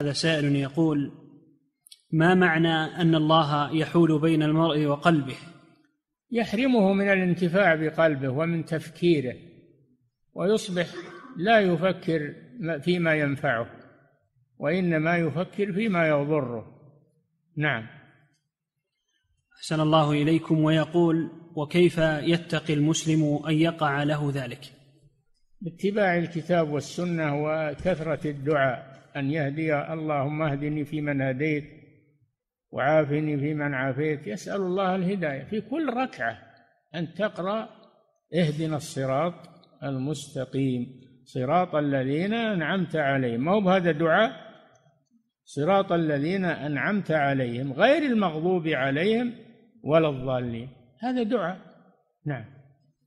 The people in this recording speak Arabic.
هذا سائل يقول ما معنى ان الله يحول بين المرء وقلبه يحرمه من الانتفاع بقلبه ومن تفكيره ويصبح لا يفكر فيما ينفعه وانما يفكر فيما يضره نعم احسن الله اليكم ويقول وكيف يتقي المسلم ان يقع له ذلك باتباع الكتاب والسنه وكثره الدعاء أن يهدي اللهم اهدني فيمن هديت وعافني فيمن عافيت يسأل الله الهداية في كل ركعة أن تقرأ اهدنا الصراط المستقيم صراط الذين أنعمت عليهم ما هو بهذا دعاء صراط الذين أنعمت عليهم غير المغضوب عليهم ولا الضالين هذا دعاء نعم